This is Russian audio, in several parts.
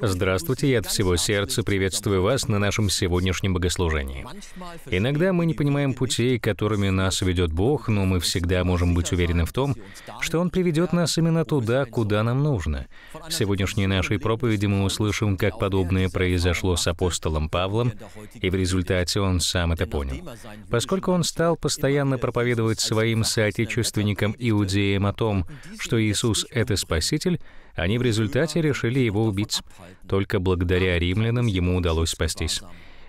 Здравствуйте, я от всего сердца приветствую вас на нашем сегодняшнем богослужении. Иногда мы не понимаем путей, которыми нас ведет Бог, но мы всегда можем быть уверены в том, что Он приведет нас именно туда, куда нам нужно. В сегодняшней нашей проповеди мы услышим, как подобное произошло с апостолом Павлом, и в результате он сам это понял. Поскольку он стал постоянно проповедовать своим соотечественникам-иудеям о том, что Иисус — это Спаситель, они в результате решили его убить. Только благодаря римлянам ему удалось спастись.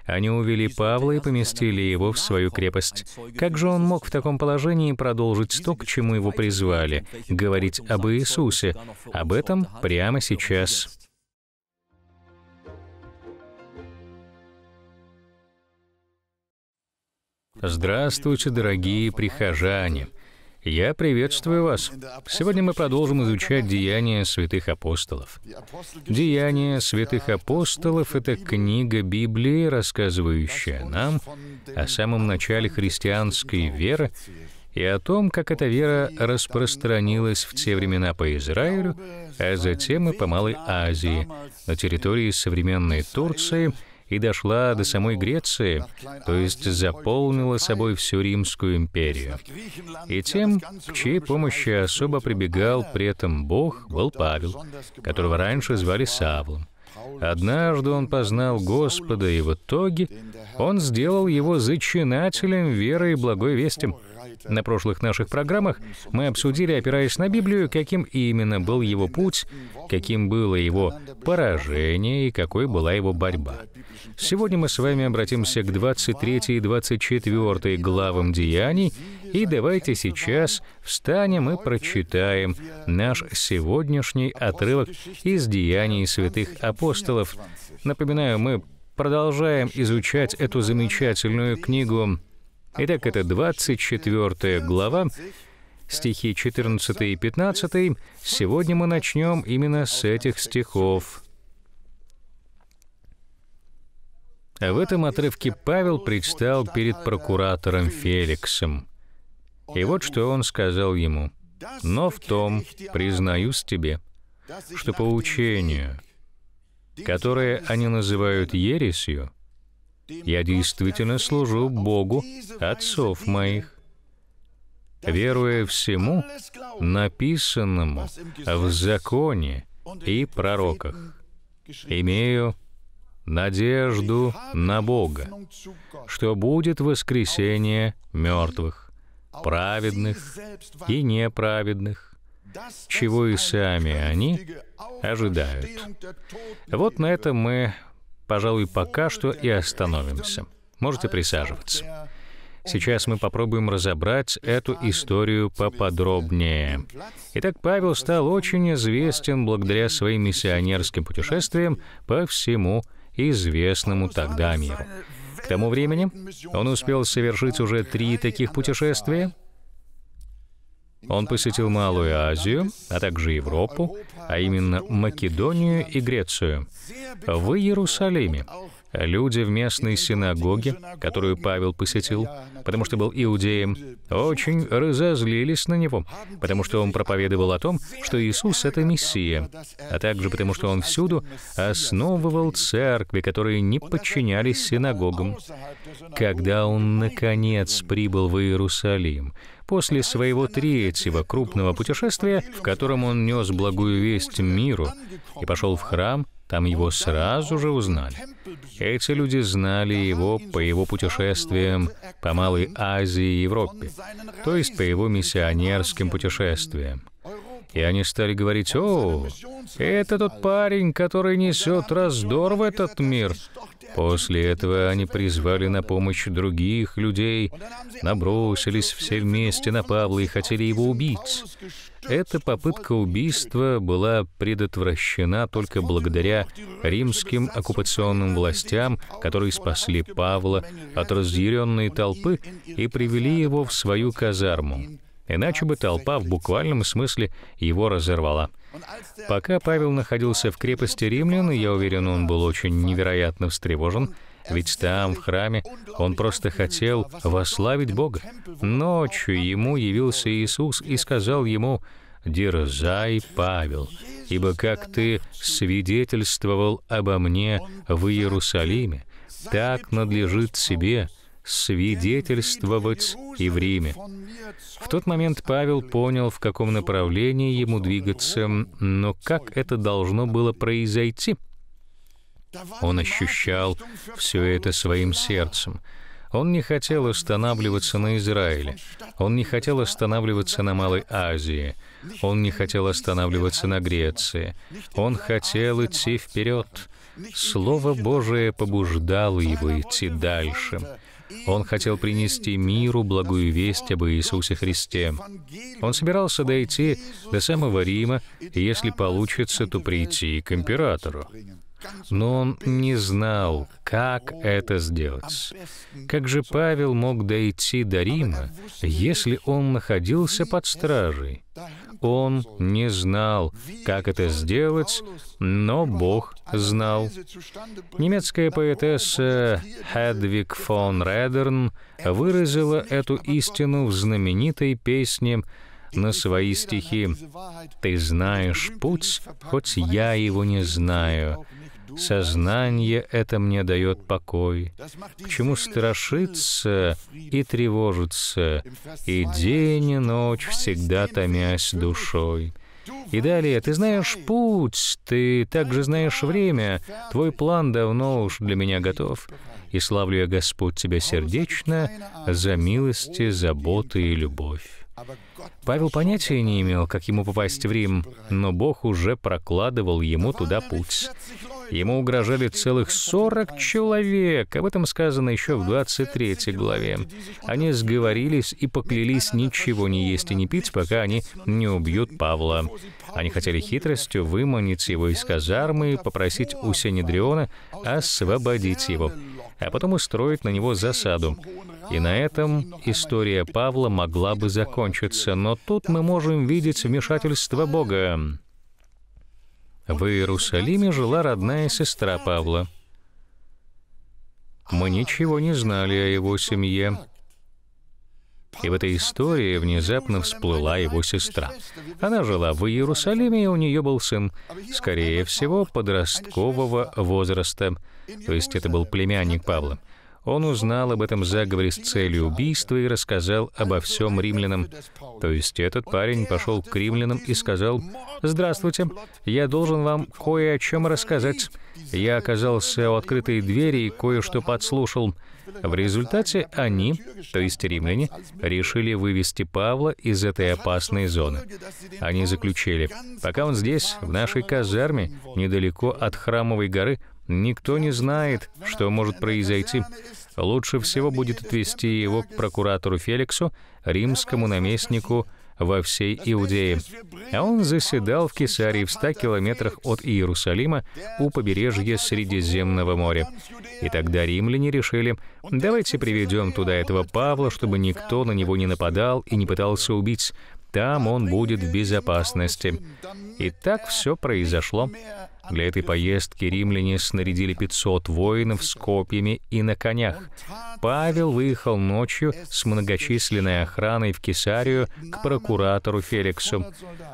Они увели Павла и поместили его в свою крепость. Как же он мог в таком положении продолжить то, к чему его призвали, говорить об Иисусе? Об этом прямо сейчас. Здравствуйте, дорогие прихожане! Я приветствую вас. Сегодня мы продолжим изучать Деяния святых апостолов. Деяния святых апостолов — это книга Библии, рассказывающая нам о самом начале христианской веры и о том, как эта вера распространилась в те времена по Израилю, а затем и по Малой Азии, на территории современной Турции — и дошла до самой Греции, то есть заполнила собой всю Римскую империю. И тем, к чьей помощи особо прибегал при этом Бог, был Павел, которого раньше звали Савлом. Однажды он познал Господа, и в итоге он сделал его зачинателем веры и благой вестим. На прошлых наших программах мы обсудили, опираясь на Библию, каким именно был его путь, каким было его поражение и какой была его борьба. Сегодня мы с вами обратимся к 23 и 24 главам Деяний, и давайте сейчас встанем и прочитаем наш сегодняшний отрывок из Деяний святых апостолов. Напоминаю, мы продолжаем изучать эту замечательную книгу Итак, это 24 глава, стихи 14 и 15. Сегодня мы начнем именно с этих стихов. А в этом отрывке Павел предстал перед прокуратором Феликсом. И вот что он сказал ему. «Но в том, признаюсь тебе, что по учению, которое они называют ересью, я действительно служу Богу отцов моих, веруя всему написанному в законе и пророках. Имею надежду на Бога, что будет воскресение мертвых, праведных и неправедных, чего и сами они ожидают. Вот на этом мы Пожалуй, пока что и остановимся. Можете присаживаться. Сейчас мы попробуем разобрать эту историю поподробнее. Итак, Павел стал очень известен благодаря своим миссионерским путешествиям по всему известному тогда миру. К тому времени он успел совершить уже три таких путешествия. Он посетил Малую Азию, а также Европу, а именно Македонию и Грецию. В Иерусалиме Люди в местной синагоге, которую Павел посетил, потому что был иудеем, очень разозлились на него, потому что он проповедовал о том, что Иисус — это Мессия, а также потому что он всюду основывал церкви, которые не подчинялись синагогам. Когда он, наконец, прибыл в Иерусалим, после своего третьего крупного путешествия, в котором он нес благую весть миру, и пошел в храм, там его сразу же узнали. Эти люди знали его по его путешествиям по Малой Азии и Европе, то есть по его миссионерским путешествиям. И они стали говорить, «О, это тот парень, который несет раздор в этот мир». После этого они призвали на помощь других людей, набросились все вместе на Павла и хотели его убить. Эта попытка убийства была предотвращена только благодаря римским оккупационным властям, которые спасли Павла от разъяренной толпы и привели его в свою казарму. Иначе бы толпа в буквальном смысле его разорвала. Пока Павел находился в крепости римлян, я уверен, он был очень невероятно встревожен, ведь там, в храме, он просто хотел восславить Бога. Ночью ему явился Иисус и сказал ему, «Дерзай, Павел, ибо как ты свидетельствовал обо мне в Иерусалиме, так надлежит тебе свидетельствовать и в Риме. В тот момент Павел понял, в каком направлении ему двигаться, но как это должно было произойти — он ощущал все это своим сердцем. Он не хотел останавливаться на Израиле. Он не хотел останавливаться на Малой Азии. Он не хотел останавливаться на Греции. Он хотел идти вперед. Слово Божие побуждало его идти дальше. Он хотел принести миру благую весть об Иисусе Христе. Он собирался дойти до самого Рима, и если получится, то прийти к императору но он не знал, как это сделать. Как же Павел мог дойти до Рима, если он находился под стражей? Он не знал, как это сделать, но Бог знал. Немецкая поэтесса Хедвиг фон Редерн выразила эту истину в знаменитой песне на свои стихи. «Ты знаешь путь, хоть я его не знаю. Сознание это мне дает покой. К чему страшиться и тревожиться, и день и ночь всегда томясь душой. И далее, ты знаешь путь, ты также знаешь время, твой план давно уж для меня готов. И славлю я, Господь, тебя сердечно за милости, заботы и любовь. Павел понятия не имел, как ему попасть в Рим, но Бог уже прокладывал ему туда путь. Ему угрожали целых 40 человек, об этом сказано еще в 23 главе. Они сговорились и поклялись ничего не есть и не пить, пока они не убьют Павла. Они хотели хитростью выманить его из казармы и попросить у Синедриона освободить его, а потом устроить на него засаду. И на этом история Павла могла бы закончиться, но тут мы можем видеть вмешательство Бога. В Иерусалиме жила родная сестра Павла. Мы ничего не знали о его семье. И в этой истории внезапно всплыла его сестра. Она жила в Иерусалиме, и у нее был сын, скорее всего, подросткового возраста, то есть это был племянник Павла. Он узнал об этом заговоре с целью убийства и рассказал обо всем римлянам. То есть этот парень пошел к римлянам и сказал, «Здравствуйте, я должен вам кое о чем рассказать. Я оказался у открытой двери и кое-что подслушал». В результате они, то есть римляне, решили вывести Павла из этой опасной зоны. Они заключили, «Пока он здесь, в нашей казарме, недалеко от Храмовой горы, Никто не знает, что может произойти. Лучше всего будет отвести его к прокуратору Феликсу, римскому наместнику во всей Иудее. А он заседал в Кесарии в 100 километрах от Иерусалима у побережья Средиземного моря. И тогда римляне решили, давайте приведем туда этого Павла, чтобы никто на него не нападал и не пытался убить там он будет в безопасности. И так все произошло. Для этой поездки римляне снарядили 500 воинов с копьями и на конях. Павел выехал ночью с многочисленной охраной в Кесарию к прокуратору Феликсу.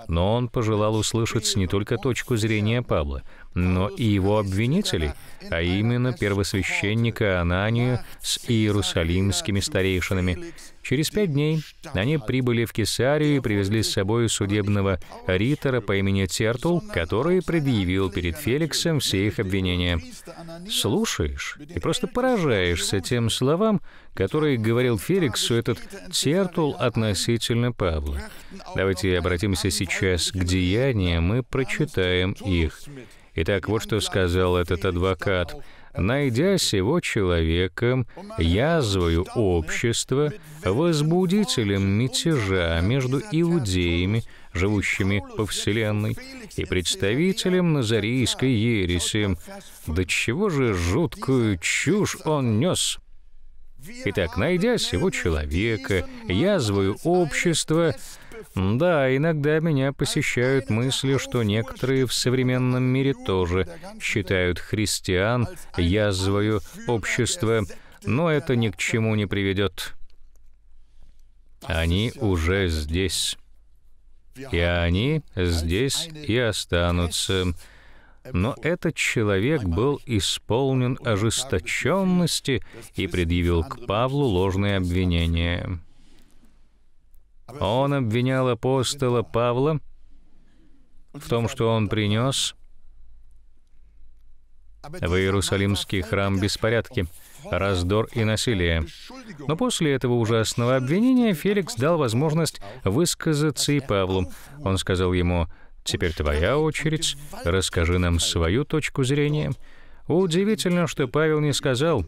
Но он пожелал услышать не только точку зрения Павла, но и его обвинителей, а именно первосвященника Ананию с иерусалимскими старейшинами. Через пять дней они прибыли в Кесарию и привезли с собой судебного ритора по имени Тертул, который предъявил перед Феликсом все их обвинения. Слушаешь и просто поражаешься тем словам, которые говорил Феликсу этот Тертул относительно Павла. Давайте обратимся сейчас к деяниям и прочитаем их. Итак, вот что сказал этот адвокат. «Найдя сего человека, язвою общества, возбудителем мятежа между иудеями, живущими по вселенной, и представителем назарийской ереси, до чего же жуткую чушь он нес!» Итак, найдя сего человека, язвою общества, да, иногда меня посещают мысли, что некоторые в современном мире тоже считают христиан язвою общества, но это ни к чему не приведет. Они уже здесь. И они здесь и останутся. Но этот человек был исполнен ожесточенности и предъявил к Павлу ложные обвинения. Он обвинял апостола Павла в том, что он принес в Иерусалимский храм беспорядки, раздор и насилие. Но после этого ужасного обвинения Феликс дал возможность высказаться и Павлу. Он сказал ему, «Теперь твоя очередь, расскажи нам свою точку зрения». Удивительно, что Павел не сказал,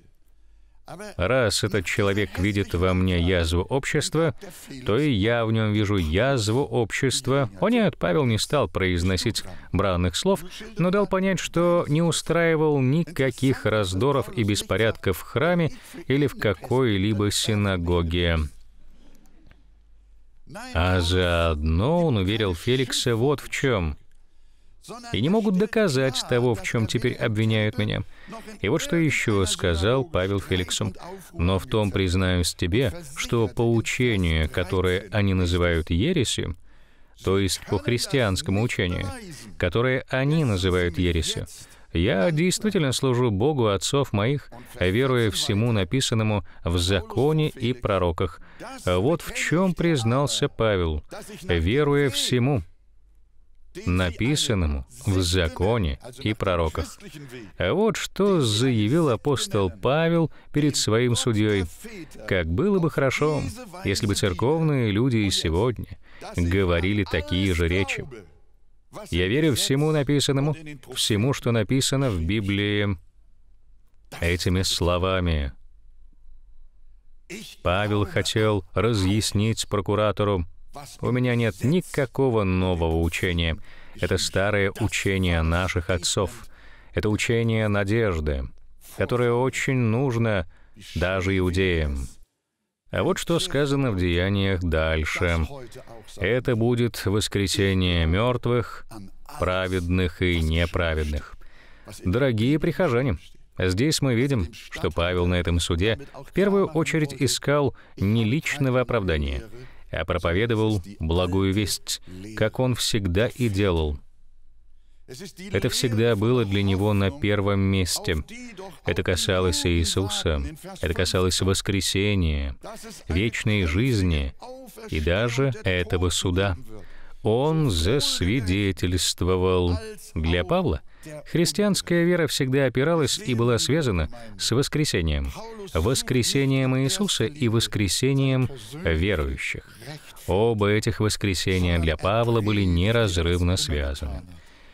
Раз этот человек видит во мне язву общества, то и я в нем вижу язву общества. О нет, Павел не стал произносить бранных слов, но дал понять, что не устраивал никаких раздоров и беспорядков в храме или в какой-либо синагоге. А заодно он уверил Феликса вот в чем и не могут доказать того, в чем теперь обвиняют меня. И вот что еще сказал Павел Феликсу. «Но в том признаюсь тебе, что поучение, которое они называют ереси, то есть по христианскому учению, которое они называют ересью, я действительно служу Богу отцов моих, веруя всему написанному в законе и пророках. Вот в чем признался Павел, веруя всему написанному в законе и пророках. А вот что заявил апостол Павел перед своим судьей. Как было бы хорошо, если бы церковные люди и сегодня говорили такие же речи. Я верю всему написанному, всему, что написано в Библии этими словами. Павел хотел разъяснить прокуратору, у меня нет никакого нового учения. Это старое учение наших отцов. Это учение надежды, которое очень нужно даже иудеям. А вот что сказано в Деяниях дальше. «Это будет воскресение мертвых, праведных и неправедных». Дорогие прихожане, здесь мы видим, что Павел на этом суде в первую очередь искал не личного оправдания — а проповедовал благую весть, как он всегда и делал. Это всегда было для него на первом месте. Это касалось Иисуса, это касалось воскресения, вечной жизни и даже этого суда. Он засвидетельствовал. Для Павла — Христианская вера всегда опиралась и была связана с воскресением. Воскресением Иисуса и воскресением верующих. Оба этих воскресения для Павла были неразрывно связаны.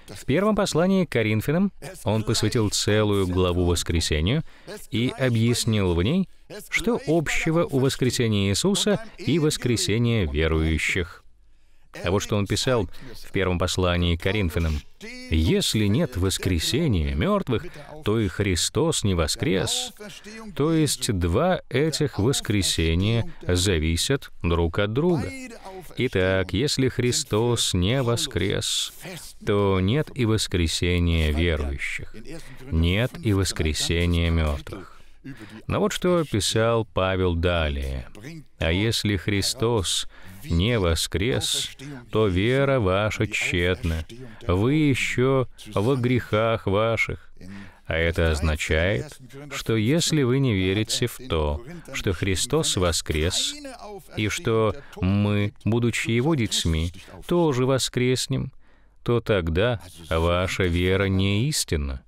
В первом послании к Коринфянам он посвятил целую главу воскресению и объяснил в ней, что общего у воскресения Иисуса и воскресения верующих. А вот что он писал в первом послании к Коринфянам. «Если нет воскресения мертвых, то и Христос не воскрес». То есть два этих воскресения зависят друг от друга. Итак, если Христос не воскрес, то нет и воскресения верующих, нет и воскресения мертвых. Но вот что писал Павел далее. «А если Христос не воскрес, то вера ваша тщетна, вы еще во грехах ваших». А это означает, что если вы не верите в то, что Христос воскрес, и что мы, будучи Его детьми, тоже воскреснем, то тогда ваша вера не истинна.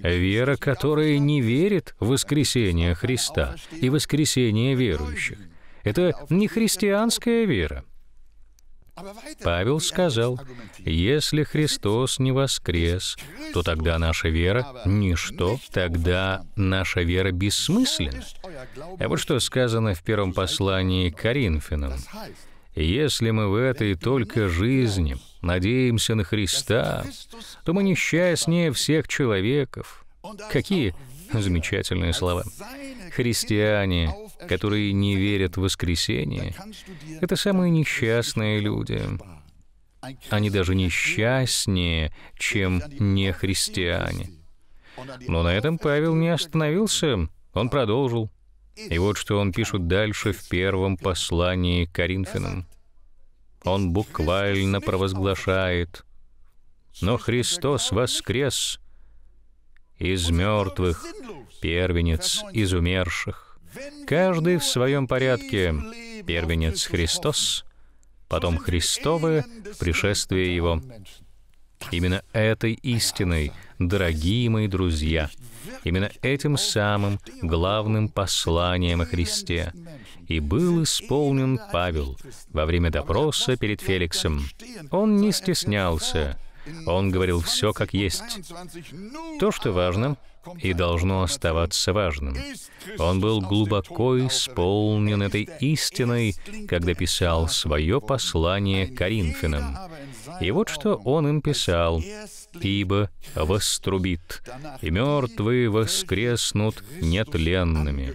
Вера, которая не верит в воскресение Христа и воскресение верующих. Это не христианская вера. Павел сказал, «Если Христос не воскрес, то тогда наша вера — ничто, тогда наша вера бессмысленна». А вот что сказано в первом послании к Коринфянам. «Если мы в этой только жизни надеемся на Христа, то мы несчастнее всех человеков. Какие замечательные слова. Христиане, которые не верят в воскресение, это самые несчастные люди. Они даже несчастнее, чем не христиане. Но на этом Павел не остановился, он продолжил. И вот что он пишет дальше в первом послании к Коринфянам. Он буквально провозглашает, «Но Христос воскрес из мертвых, первенец из умерших, каждый в своем порядке, первенец Христос, потом Христовы в пришествии Его». Именно этой истиной – дорогие мои друзья, именно этим самым главным посланием о Христе. И был исполнен Павел во время допроса перед Феликсом. Он не стеснялся, он говорил все как есть. То, что важно, и должно оставаться важным. Он был глубоко исполнен этой истиной, когда писал свое послание Коринфянам. И вот что он им писал. «Ибо вострубит, и мертвые воскреснут нетленными»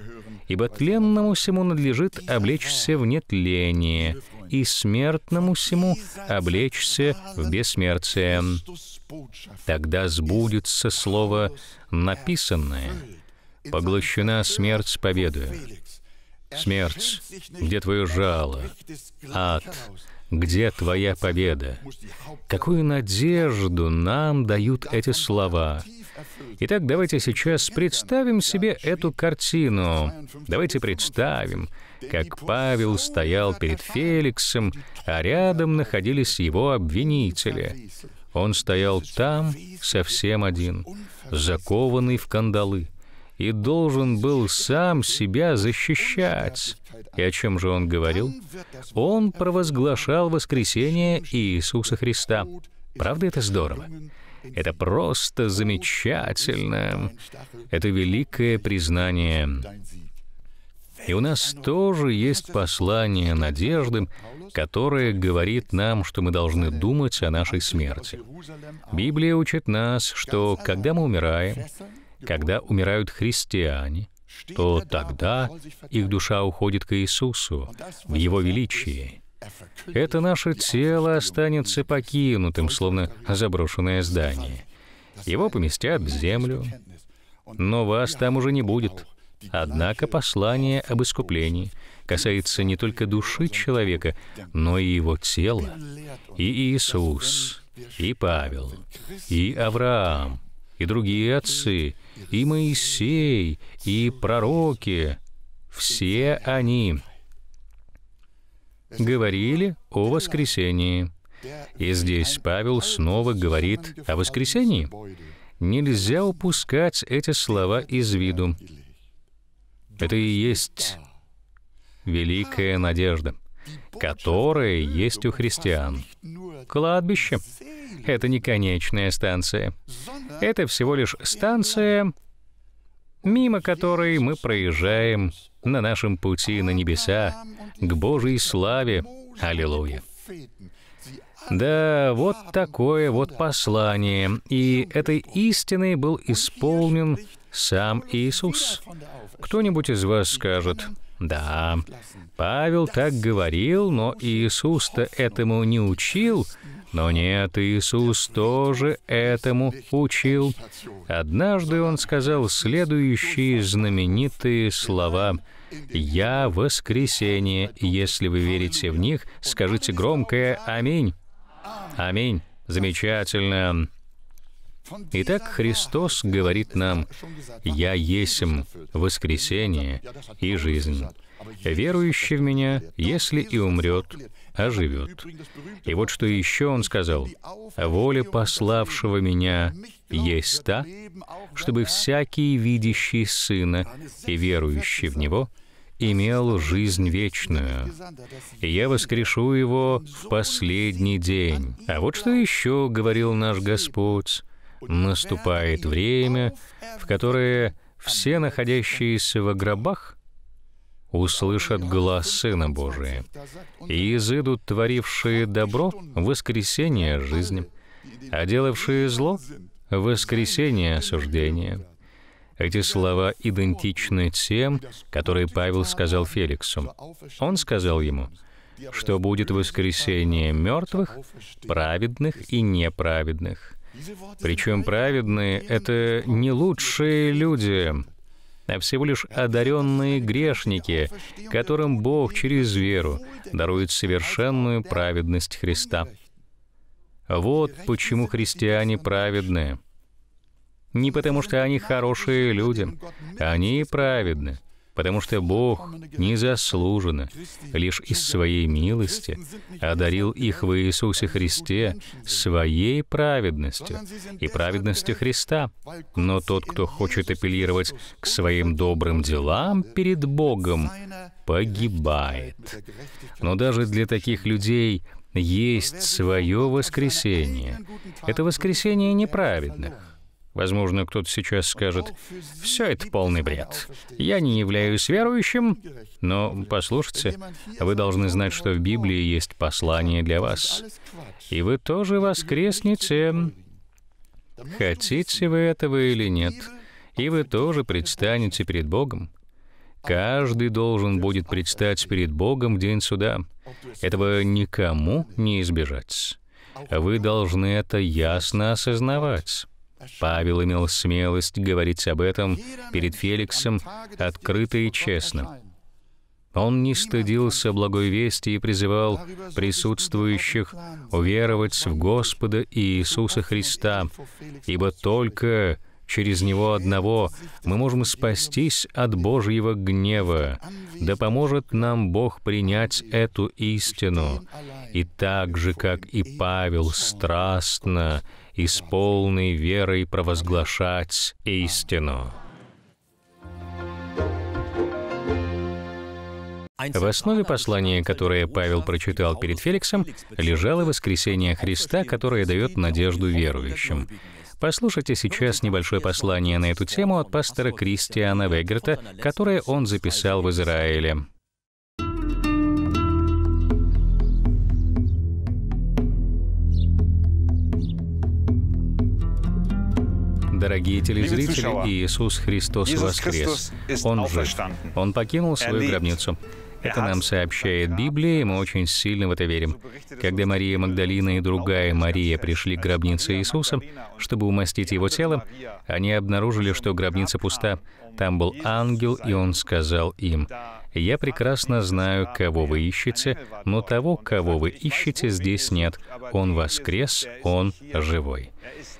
ибо тленному всему надлежит облечься в нетление, и смертному всему облечься в бессмертие. Тогда сбудется слово написанное. Поглощена смерть победою. Смерть, где твое жало? Ад, где твоя победа? Какую надежду нам дают эти слова? Итак, давайте сейчас представим себе эту картину. Давайте представим, как Павел стоял перед Феликсом, а рядом находились его обвинители. Он стоял там совсем один, закованный в кандалы, и должен был сам себя защищать. И о чем же он говорил? Он провозглашал воскресение Иисуса Христа. Правда это здорово? Это просто замечательно. Это великое признание. И у нас тоже есть послание надежды, которое говорит нам, что мы должны думать о нашей смерти. Библия учит нас, что когда мы умираем, когда умирают христиане, то тогда их душа уходит к Иисусу в Его величии. Это наше тело останется покинутым, словно заброшенное здание. Его поместят в землю, но вас там уже не будет. Однако послание об искуплении касается не только души человека, но и его тела. И Иисус, и Павел, и Авраам, и другие отцы, и Моисей, и пророки, все они говорили о воскресении. И здесь Павел снова говорит о воскресении. Нельзя упускать эти слова из виду. Это и есть великая надежда, которая есть у христиан. Кладбище — это не конечная станция. Это всего лишь станция, мимо которой мы проезжаем на нашем пути на небеса, к Божьей славе. Аллилуйя. Да, вот такое вот послание. И этой истиной был исполнен сам Иисус. Кто-нибудь из вас скажет, да, Павел так говорил, но Иисус-то этому не учил, но нет, Иисус тоже этому учил. Однажды он сказал следующие знаменитые слова. «Я воскресение, если вы верите в них, скажите громкое «Аминь». «Аминь». Замечательно. Итак, Христос говорит нам, «Я есть воскресение и жизнь. Верующий в Меня, если и умрет, оживет». А и вот что еще Он сказал, «Воля пославшего Меня есть та, чтобы всякий видящий Сына и верующий в Него имел жизнь вечную. И я воскрешу его в последний день». А вот что еще говорил наш Господь, наступает время, в которое все находящиеся в гробах услышат глаз Сына Божия, и изыдут творившие добро воскресение жизни, а делавшие зло — воскресение осуждения. Эти слова идентичны тем, которые Павел сказал Феликсу. Он сказал ему, что будет воскресение мертвых, праведных и неправедных. Причем праведные — это не лучшие люди, а всего лишь одаренные грешники, которым Бог через веру дарует совершенную праведность Христа. Вот почему христиане праведные. Не потому, что они хорошие люди, они праведны потому что Бог незаслуженно, лишь из Своей милости, одарил их в Иисусе Христе Своей праведностью и праведностью Христа. Но тот, кто хочет апеллировать к своим добрым делам перед Богом, погибает. Но даже для таких людей есть свое воскресение. Это воскресение неправедных. Возможно, кто-то сейчас скажет, «Все это полный бред. Я не являюсь верующим». Но, послушайте, вы должны знать, что в Библии есть послание для вас. И вы тоже воскреснете, хотите вы этого или нет. И вы тоже предстанете перед Богом. Каждый должен будет предстать перед Богом в день суда. Этого никому не избежать. Вы должны это ясно осознавать. Павел имел смелость говорить об этом перед Феликсом открыто и честно. Он не стыдился благой вести и призывал присутствующих уверовать в Господа и Иисуса Христа, ибо только через Него одного мы можем спастись от Божьего гнева, да поможет нам Бог принять эту истину. И так же, как и Павел страстно и с полной верой провозглашать истину. В основе послания, которое Павел прочитал перед Феликсом, лежало воскресение Христа, которое дает надежду верующим. Послушайте сейчас небольшое послание на эту тему от пастора Кристиана Вегерта, которое он записал в Израиле. Дорогие телезрители, Иисус Христос воскрес. Он же, Он покинул свою гробницу. Это нам сообщает Библия, и мы очень сильно в это верим. Когда Мария Магдалина и другая Мария пришли к гробнице Иисуса, чтобы умастить его тело, они обнаружили, что гробница пуста. Там был ангел, и он сказал им, я прекрасно знаю, кого вы ищете, но того, кого вы ищете, здесь нет. Он воскрес, он живой.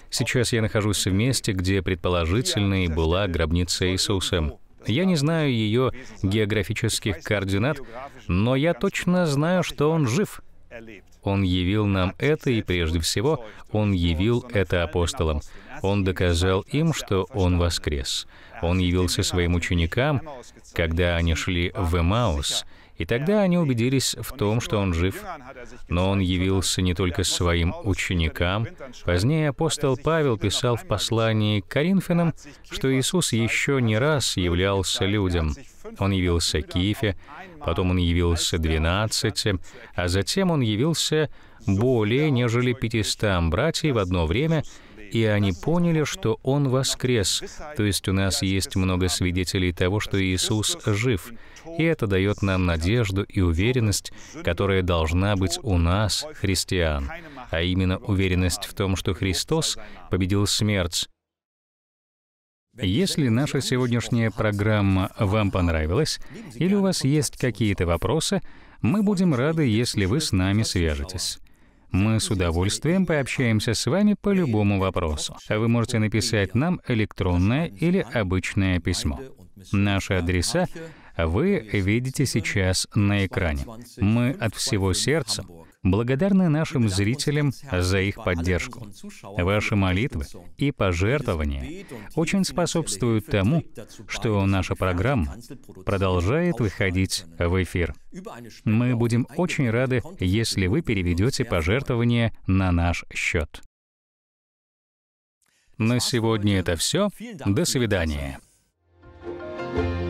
Сейчас я нахожусь в месте, где предположительно и была гробница Иисуса. Я не знаю ее географических координат, но я точно знаю, что он жив. Он явил нам это, и прежде всего, Он явил это апостолам. Он доказал им, что Он воскрес. Он явился своим ученикам, когда они шли в Эмаус, и тогда они убедились в том, что он жив. Но он явился не только своим ученикам. Позднее апостол Павел писал в послании к Коринфянам, что Иисус еще не раз являлся людям. Он явился Кифе, потом он явился двенадцати, а затем он явился более, нежели пятистам братьев в одно время, и они поняли, что Он воскрес. То есть у нас есть много свидетелей того, что Иисус жив и это дает нам надежду и уверенность, которая должна быть у нас, христиан, а именно уверенность в том, что Христос победил смерть, если наша сегодняшняя программа вам понравилась или у вас есть какие-то вопросы, мы будем рады, если вы с нами свяжетесь. Мы с удовольствием пообщаемся с вами по любому вопросу. Вы можете написать нам электронное или обычное письмо. Наши адреса вы видите сейчас на экране. Мы от всего сердца благодарны нашим зрителям за их поддержку. Ваши молитвы и пожертвования очень способствуют тому, что наша программа продолжает выходить в эфир. Мы будем очень рады, если вы переведете пожертвование на наш счет. На сегодня это все. До свидания. thank you